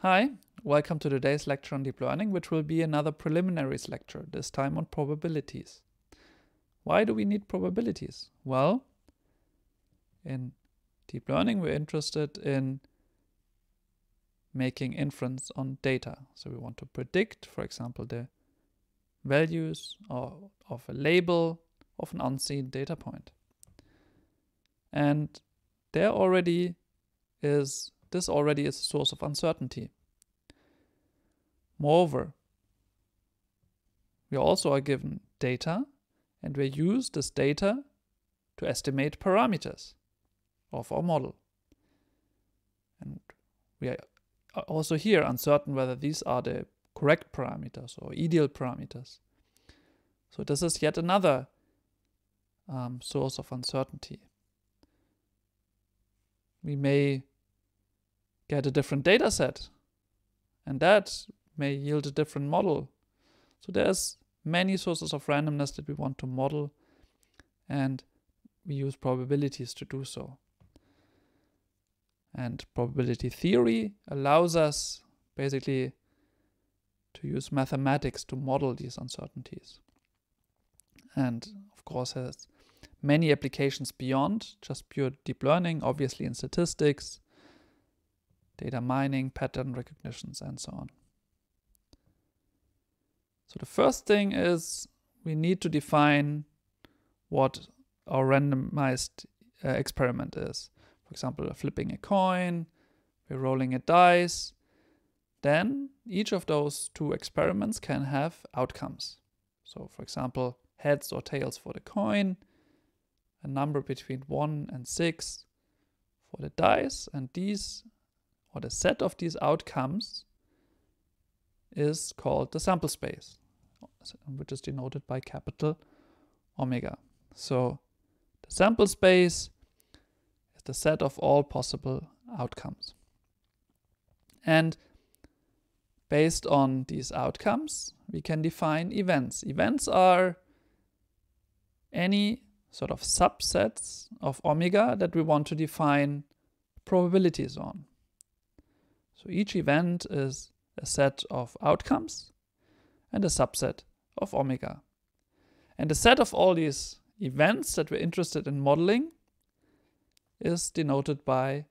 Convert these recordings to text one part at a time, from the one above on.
Hi, welcome to today's lecture on deep learning, which will be another preliminaries lecture, this time on probabilities. Why do we need probabilities? Well, in deep learning, we're interested in making inference on data. So we want to predict, for example, the values or of a label of an unseen data point. And there already is this already is a source of uncertainty. Moreover, we also are given data and we use this data to estimate parameters of our model. And we are also here uncertain whether these are the correct parameters or ideal parameters. So this is yet another um, source of uncertainty. We may get a different data set. And that may yield a different model. So there's many sources of randomness that we want to model and we use probabilities to do so. And probability theory allows us basically to use mathematics to model these uncertainties. And of course has many applications beyond just pure deep learning, obviously in statistics, data mining, pattern recognitions, and so on. So the first thing is we need to define what our randomized uh, experiment is. For example, flipping a coin, we're rolling a dice. Then each of those two experiments can have outcomes. So for example, heads or tails for the coin, a number between 1 and 6 for the dice, and these or the set of these outcomes is called the sample space, which is denoted by capital omega. So the sample space is the set of all possible outcomes. And based on these outcomes, we can define events. Events are any sort of subsets of omega that we want to define probabilities on. So each event is a set of outcomes and a subset of omega. And the set of all these events that we're interested in modeling is denoted by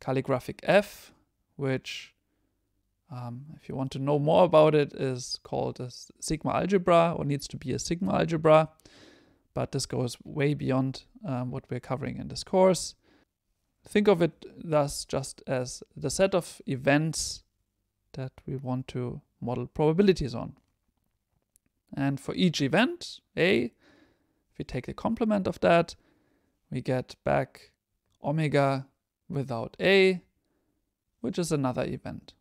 calligraphic F, which, um, if you want to know more about it, is called a sigma algebra or needs to be a sigma algebra. But this goes way beyond um, what we're covering in this course think of it thus just as the set of events that we want to model probabilities on. And for each event, A, if we take the complement of that, we get back omega without A, which is another event.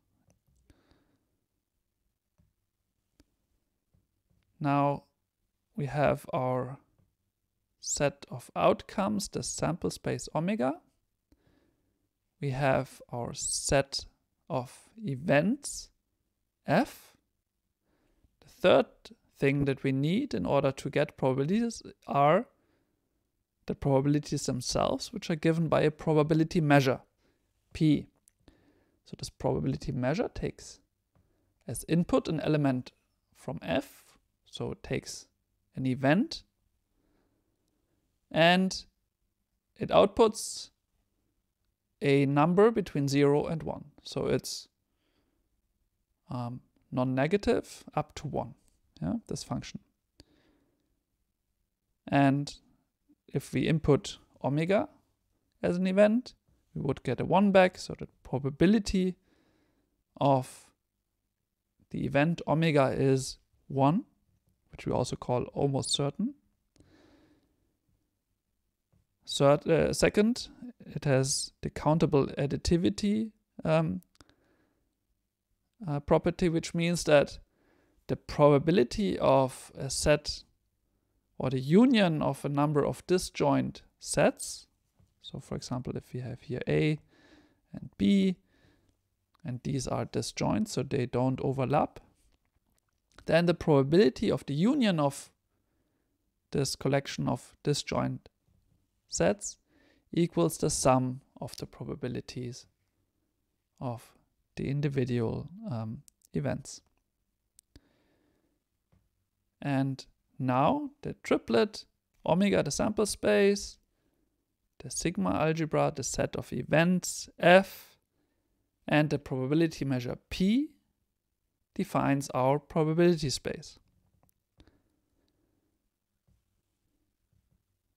Now we have our set of outcomes, the sample space omega, we have our set of events f. The third thing that we need in order to get probabilities are the probabilities themselves, which are given by a probability measure, p. So this probability measure takes as input an element from f, so it takes an event, and it outputs a number between 0 and 1. So it's um, non-negative up to 1, yeah, this function. And if we input omega as an event, we would get a 1 back, so the probability of the event omega is 1, which we also call almost certain. Third, uh, second, it has the countable additivity um, uh, property, which means that the probability of a set or the union of a number of disjoint sets. So for example, if we have here A and B, and these are disjoint, so they don't overlap, then the probability of the union of this collection of disjoint sets equals the sum of the probabilities of the individual um, events. And now the triplet, omega the sample space, the sigma algebra, the set of events f, and the probability measure p defines our probability space.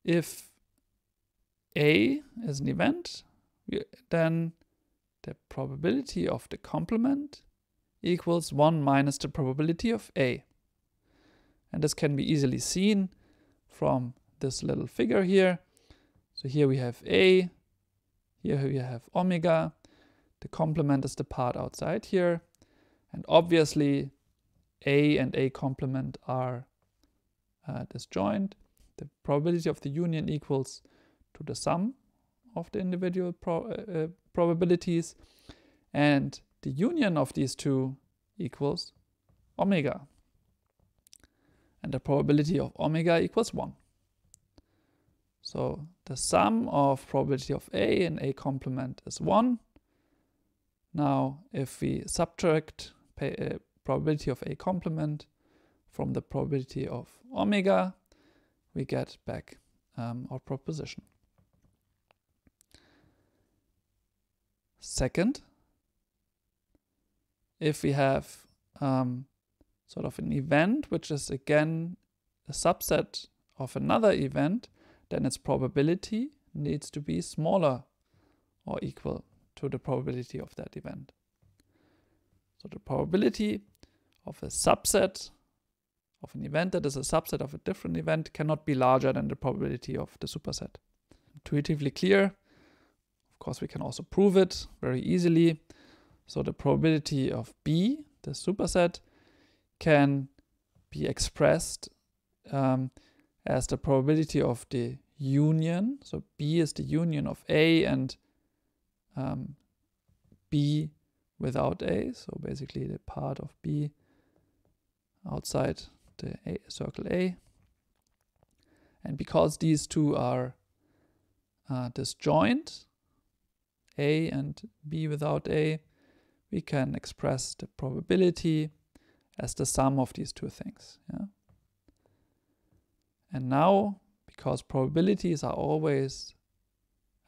If a is an event, then the probability of the complement equals 1 minus the probability of A. And this can be easily seen from this little figure here. So here we have A, here we have omega, the complement is the part outside here, and obviously A and A complement are uh, disjoint. The probability of the union equals to the sum of the individual pro uh, uh, probabilities and the union of these two equals omega. And the probability of omega equals 1. So the sum of probability of A and A complement is 1. Now if we subtract uh, probability of A complement from the probability of omega, we get back um, our proposition. Second, if we have um, sort of an event, which is again a subset of another event, then its probability needs to be smaller or equal to the probability of that event. So the probability of a subset of an event that is a subset of a different event cannot be larger than the probability of the superset. Intuitively clear, course, we can also prove it very easily. So the probability of B, the superset, can be expressed um, as the probability of the union. So B is the union of A and um, B without A. So basically the part of B outside the A, circle A. And because these two are uh, disjoint, a and b without a, we can express the probability as the sum of these two things. Yeah? And now, because probabilities are always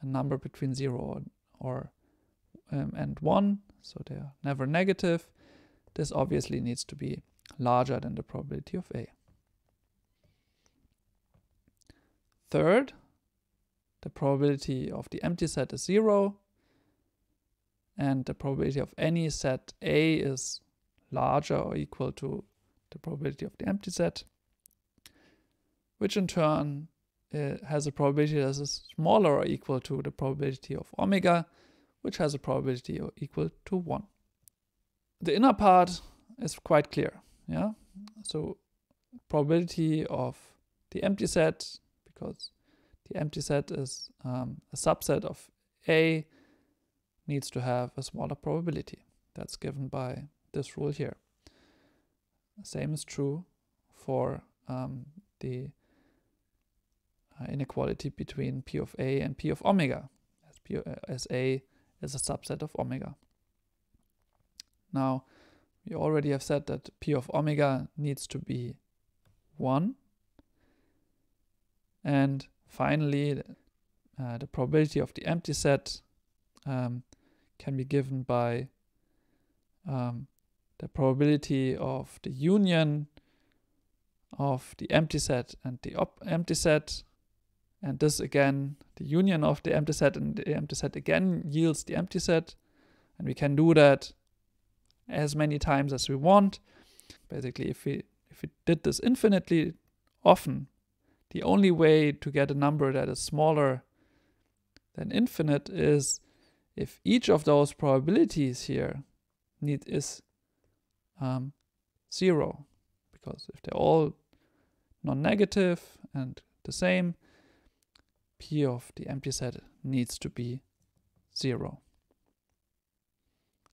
a number between 0 or, or um, and 1, so they are never negative, this obviously needs to be larger than the probability of A. Third, the probability of the empty set is 0, and the probability of any set A is larger or equal to the probability of the empty set, which in turn uh, has a probability that is smaller or equal to the probability of omega, which has a probability equal to 1. The inner part is quite clear. Yeah, So probability of the empty set, because the empty set is um, a subset of A, needs to have a smaller probability. That's given by this rule here. Same is true for um, the uh, inequality between p of a and p of omega, as, p, uh, as a is a subset of omega. Now, we already have said that p of omega needs to be 1. And finally, uh, the probability of the empty set um, can be given by um, the probability of the union of the empty set and the empty set. And this again, the union of the empty set and the empty set again yields the empty set. And we can do that as many times as we want. Basically, if we, if we did this infinitely often, the only way to get a number that is smaller than infinite is if each of those probabilities here need is um, zero, because if they're all non-negative and the same, P of the empty set needs to be zero.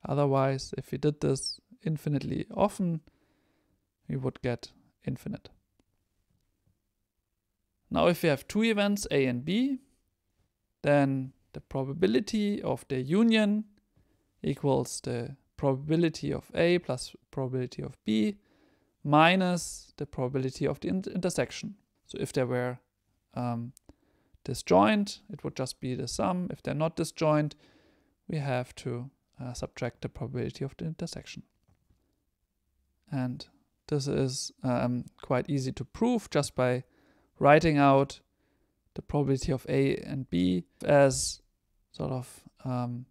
Otherwise, if we did this infinitely often, we would get infinite. Now if we have two events, A and B, then the probability of the union equals the probability of A plus probability of B minus the probability of the intersection. So if there were um, disjoint, it would just be the sum. If they're not disjoint, we have to uh, subtract the probability of the intersection. And this is um, quite easy to prove just by writing out the probability of A and B as sort of um,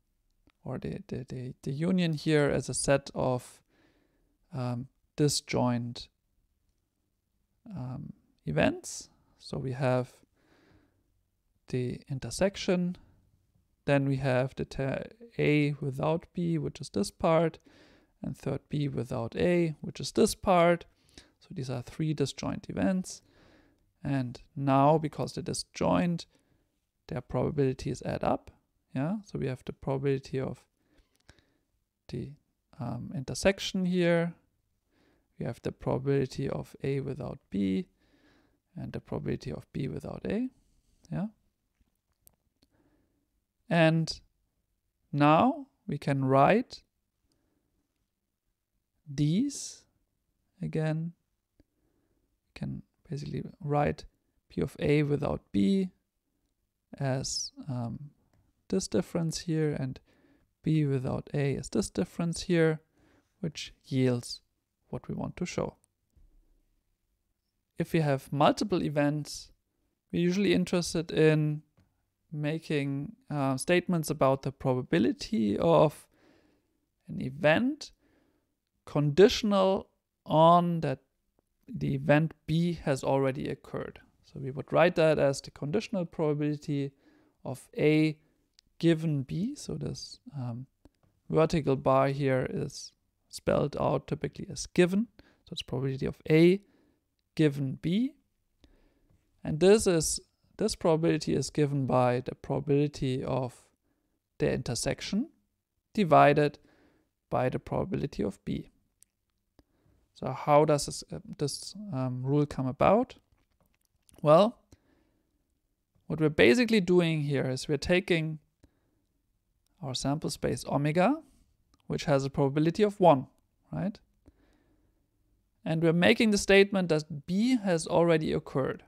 or the, the, the, the, union here as a set of um, disjoint um, events. So we have the intersection, then we have the A without B, which is this part, and third B without A, which is this part. So these are three disjoint events. And now, because they're disjoint, their probabilities add up yeah so we have the probability of the um, intersection here we have the probability of a without b and the probability of b without a yeah and now we can write these again can basically write p of a without b as um, this difference here and b without a is this difference here, which yields what we want to show. If we have multiple events, we're usually interested in making uh, statements about the probability of an event conditional on that the event B has already occurred. So we would write that as the conditional probability of A given b, so this um, vertical bar here is spelled out typically as given, so it's probability of a given b, and this is this probability is given by the probability of the intersection divided by the probability of b. So how does this, uh, this um, rule come about? Well, what we're basically doing here is we're taking our sample space omega, which has a probability of 1, right? And we're making the statement that B has already occurred.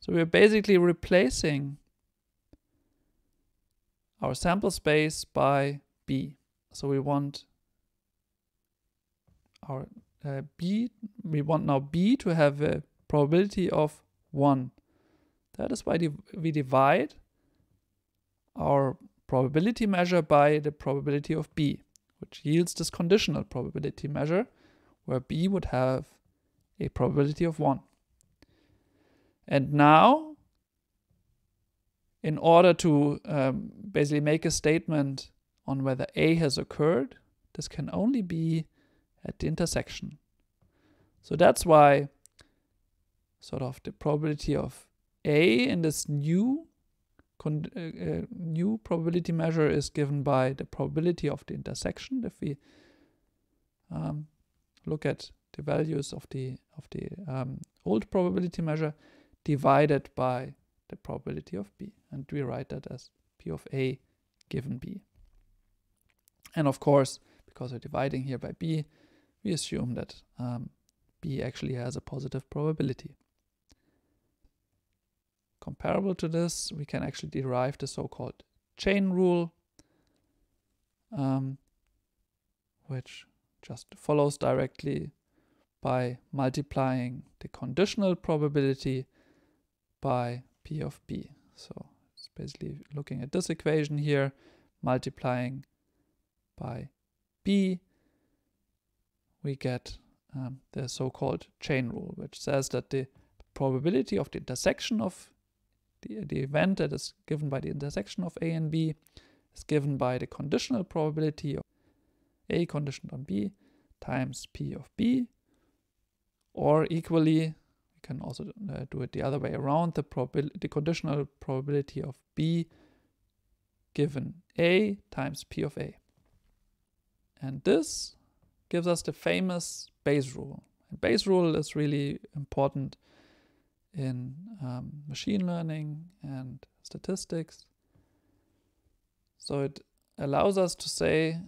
So we're basically replacing our sample space by B. So we want our uh, B, we want now B to have a probability of 1. That is why we divide our probability measure by the probability of B, which yields this conditional probability measure, where B would have a probability of 1. And now, in order to um, basically make a statement on whether A has occurred, this can only be at the intersection. So that's why sort of the probability of A in this new uh, uh, new probability measure is given by the probability of the intersection. If we um, look at the values of the of the um, old probability measure divided by the probability of b, and we write that as p of a given b. And of course, because we're dividing here by b, we assume that um, b actually has a positive probability. Comparable to this, we can actually derive the so-called chain rule, um, which just follows directly by multiplying the conditional probability by p of b. So it's basically looking at this equation here, multiplying by b, we get um, the so-called chain rule, which says that the probability of the intersection of the, the event that is given by the intersection of A and B is given by the conditional probability of A conditioned on B times P of B, or equally, we can also uh, do it the other way around, the, probabil the conditional probability of B given A times P of A. And this gives us the famous Bayes rule. And Bayes rule is really important in um, machine learning and statistics. So it allows us to say,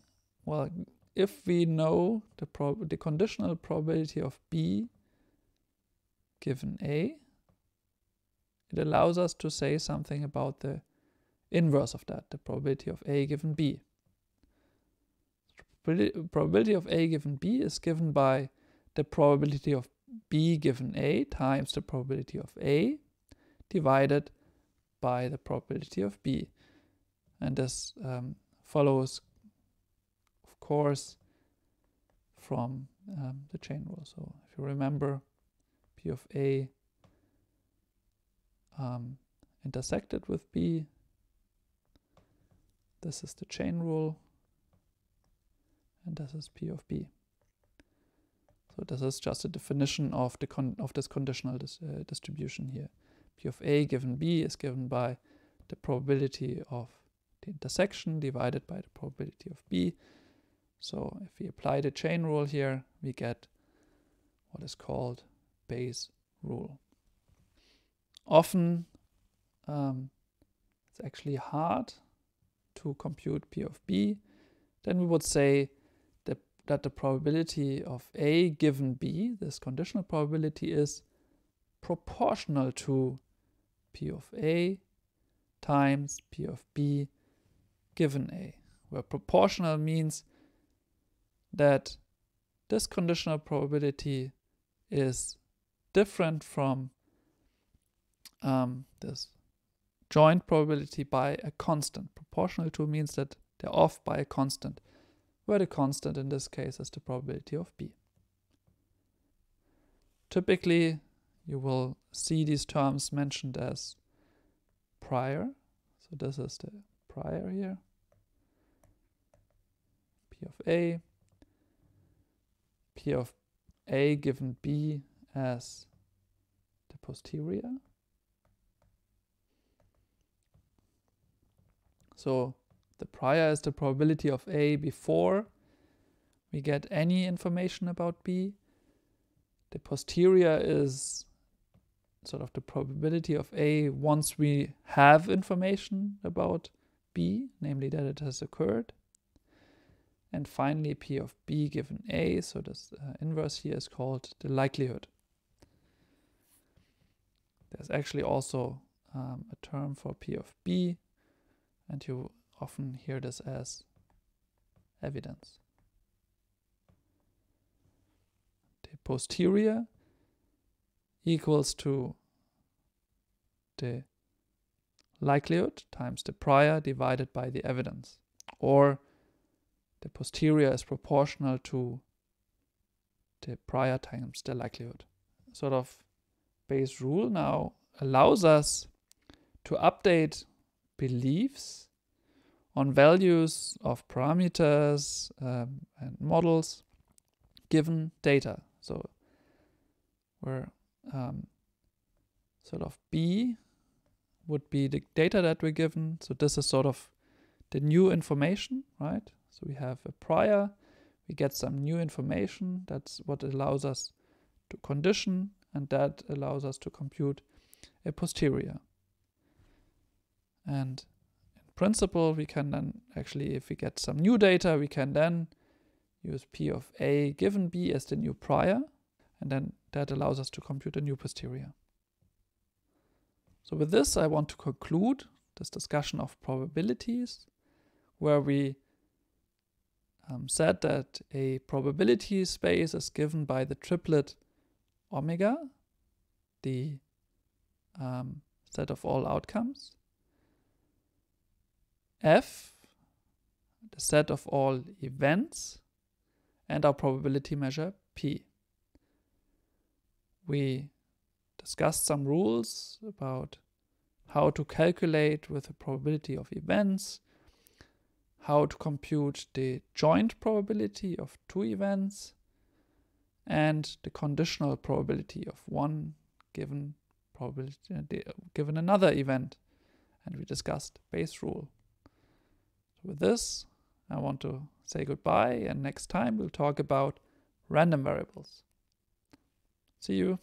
well, if we know the, the conditional probability of B given A, it allows us to say something about the inverse of that, the probability of A given B. The probability of A given B is given by the probability of b given a times the probability of a divided by the probability of b. And this um, follows, of course, from um, the chain rule. So if you remember, p of a um, intersected with b, this is the chain rule, and this is p of b. So this is just a definition of, the con of this conditional dis uh, distribution here. P of A given B is given by the probability of the intersection divided by the probability of B. So if we apply the chain rule here, we get what is called Bayes rule. Often um, it's actually hard to compute P of B. Then we would say that the probability of A given B, this conditional probability, is proportional to P of A times P of B given A, where proportional means that this conditional probability is different from um, this joint probability by a constant. Proportional to means that they're off by a constant where the constant in this case is the probability of B. Typically, you will see these terms mentioned as prior. So this is the prior here. P of A. P of A given B as the posterior. So the prior is the probability of A before we get any information about B. The posterior is sort of the probability of A once we have information about B, namely that it has occurred. And finally, P of B given A, so this uh, inverse here is called the likelihood. There's actually also um, a term for P of B, and you often hear this as evidence. The posterior equals to the likelihood times the prior divided by the evidence. Or the posterior is proportional to the prior times the likelihood. Sort of Bayes' rule now allows us to update beliefs on values of parameters um, and models given data. So where um, sort of B would be the data that we're given. So this is sort of the new information, right? So we have a prior, we get some new information. That's what allows us to condition and that allows us to compute a posterior. And principle, we can then actually, if we get some new data, we can then use P of A given B as the new prior, and then that allows us to compute a new posterior. So with this, I want to conclude this discussion of probabilities, where we um, said that a probability space is given by the triplet omega, the um, set of all outcomes, f, the set of all events, and our probability measure p. We discussed some rules about how to calculate with the probability of events, how to compute the joint probability of two events, and the conditional probability of one given probability uh, given another event and we discussed Bayes' rule. With this, I want to say goodbye and next time we'll talk about random variables. See you.